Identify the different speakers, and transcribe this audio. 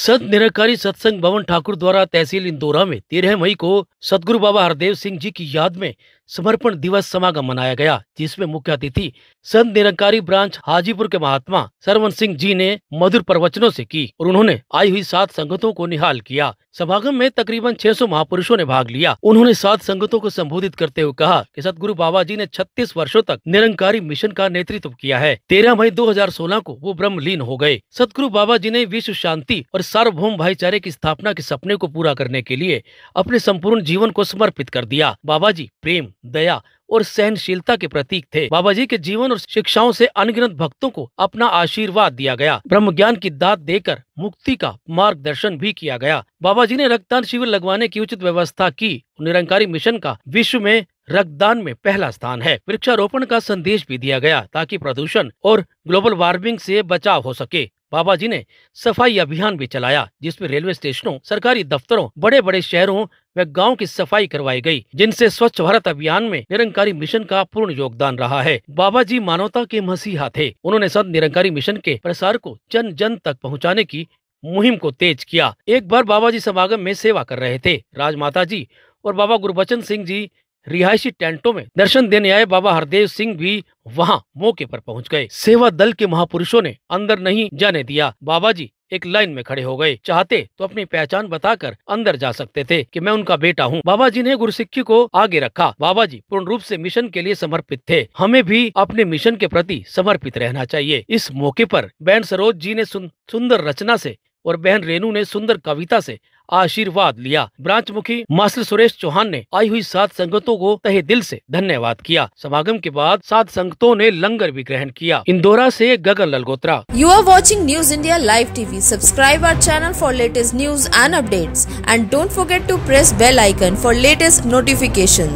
Speaker 1: संत निराकारी सत्संग भवन ठाकुर द्वारा तहसील इंदौरा में तेरह मई को सतगुरु बाबा हरदेव सिंह जी की याद में समर्पण दिवस समागम मनाया गया जिसमें मुख्य अतिथि संत निरंकारी ब्रांच हाजीपुर के महात्मा सरवन सिंह जी ने मधुर प्रवचनों से की और उन्होंने आई हुई सात संगतों को निहाल किया समागम में तकरीबन 600 महापुरुषों ने भाग लिया उन्होंने सात संगतों को संबोधित करते हुए कहा कि सतगुरु बाबा जी ने 36 वर्षों तक निरंकारी मिशन का नेतृत्व किया है 13 मई 2016 को वो ब्रह्मलीन हो गए सतगुरु बाबा जी ने विश्व शांति और सार्वभौम भाईचारे की स्थापना के सपने को पूरा करने के लिए अपने संपूर्ण जीवन को समर्पित कर दिया बाबा जी प्रेम दया और सहनशीलता के प्रतीक थे बाबा जी के जीवन और शिक्षाओं से अनगिनत भक्तों को अपना आशीर्वाद दिया गया ब्रह्म ज्ञान की दात देकर मुक्ति का मार्गदर्शन भी किया गया बाबा जी ने रक्तदान शिविर लगवाने की उचित व्यवस्था की निरंकारी मिशन का विश्व में रक्तदान में पहला स्थान है वृक्षारोपण का संदेश भी दिया गया ताकि प्रदूषण और ग्लोबल वार्मिंग से बचाव हो सके बाबा जी ने सफाई अभियान भी चलाया जिसमें रेलवे स्टेशनों सरकारी दफ्तरों बड़े बड़े शहरों व गांव की सफाई करवाई गई जिनसे स्वच्छ भारत अभियान में निरंकारी मिशन का पूर्ण योगदान रहा है बाबा जी मानवता के मसीहा थे उन्होंने सद निरंकारी मिशन के प्रसार को जन जन तक पहुँचाने की मुहिम को तेज किया एक बार बाबा जी समागम में सेवा कर रहे थे राजमाता जी और बाबा गुरबचन सिंह जी रिहायशी टेंटों में दर्शन देने आए बाबा हरदेव सिंह भी वहां मौके पर पहुंच गए सेवा दल के महापुरुषों ने अंदर नहीं जाने दिया बाबा जी एक लाइन में खड़े हो गए चाहते तो अपनी पहचान बताकर अंदर जा सकते थे कि मैं उनका बेटा हूँ बाबा जी ने गुरुसिक्खी को आगे रखा बाबा जी पूर्ण रूप से मिशन के लिए समर्पित थे हमें भी अपने मिशन के प्रति समर्पित रहना चाहिए इस मौके पर बैन सरोज जी ने सुन, सुंदर रचना से और बहन रेनू ने सुंदर कविता से आशीर्वाद लिया ब्रांच मुखी मास्टर सुरेश चौहान ने आई हुई सात संगतों को तहे दिल से धन्यवाद किया समागम के बाद सात संगतों ने लंगर भी ग्रहण किया इंदौरा से Gagan Lalgotra
Speaker 2: you are watching news India live TV subscribe our channel for latest news and updates and don't forget to press bell icon for latest notification